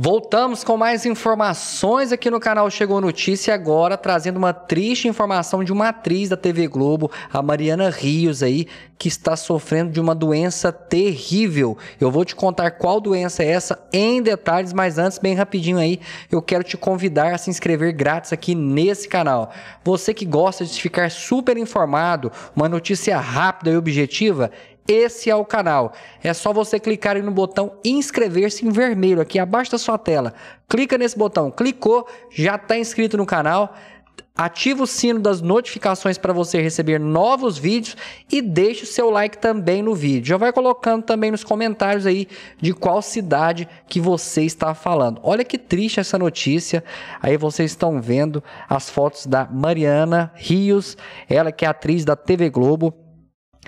Voltamos com mais informações aqui no canal Chegou Notícia, agora trazendo uma triste informação de uma atriz da TV Globo, a Mariana Rios aí, que está sofrendo de uma doença terrível. Eu vou te contar qual doença é essa em detalhes, mas antes, bem rapidinho aí, eu quero te convidar a se inscrever grátis aqui nesse canal. Você que gosta de ficar super informado, uma notícia rápida e objetiva, esse é o canal. É só você clicar no botão inscrever-se em vermelho aqui abaixo da sua tela. Clica nesse botão. Clicou, já está inscrito no canal. Ativa o sino das notificações para você receber novos vídeos e deixe o seu like também no vídeo. Já vai colocando também nos comentários aí de qual cidade que você está falando. Olha que triste essa notícia. Aí vocês estão vendo as fotos da Mariana Rios, ela que é atriz da TV Globo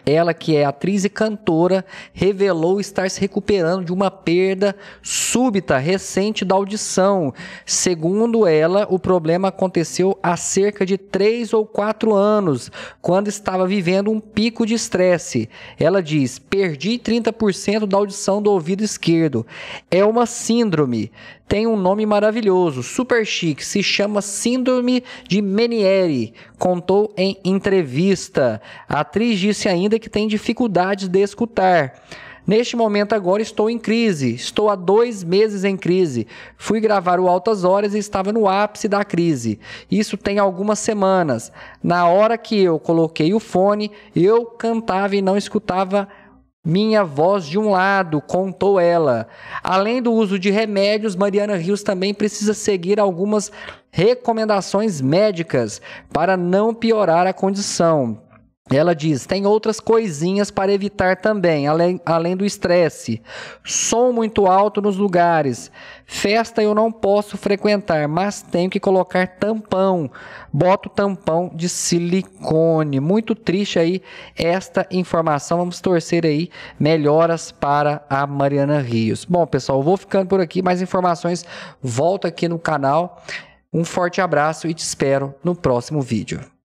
ela, que é atriz e cantora, revelou estar se recuperando de uma perda súbita recente da audição. Segundo ela, o problema aconteceu há cerca de 3 ou 4 anos, quando estava vivendo um pico de estresse. Ela diz: Perdi 30% da audição do ouvido esquerdo. É uma síndrome. Tem um nome maravilhoso, super chique, se chama Síndrome de Meniere, contou em entrevista. A atriz disse ainda ainda que tem dificuldades de escutar. Neste momento agora estou em crise, estou há dois meses em crise. Fui gravar o Altas Horas e estava no ápice da crise. Isso tem algumas semanas. Na hora que eu coloquei o fone, eu cantava e não escutava minha voz de um lado, contou ela. Além do uso de remédios, Mariana Rios também precisa seguir algumas recomendações médicas para não piorar a condição. Ela diz: tem outras coisinhas para evitar também, além, além do estresse. Som muito alto nos lugares. Festa eu não posso frequentar, mas tenho que colocar tampão. Boto tampão de silicone. Muito triste aí esta informação. Vamos torcer aí melhoras para a Mariana Rios. Bom, pessoal, vou ficando por aqui. Mais informações, volto aqui no canal. Um forte abraço e te espero no próximo vídeo.